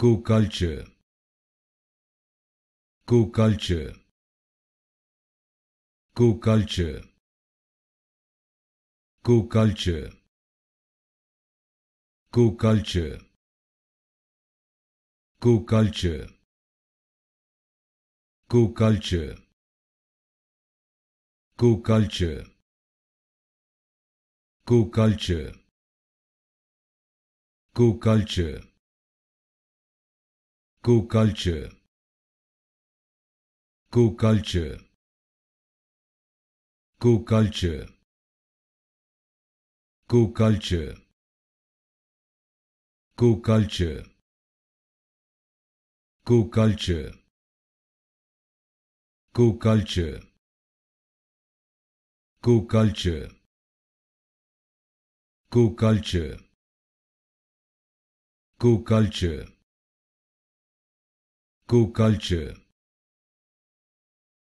Co-culture Co-culture Co-culture Co-culture Co-culture Co-culture Co-culture Co-culture Co-culture Co-culture Co-culture Co-culture Co-culture Co-culture Co-culture Co-culture Co-culture Co-culture Co-culture Co-culture co-culture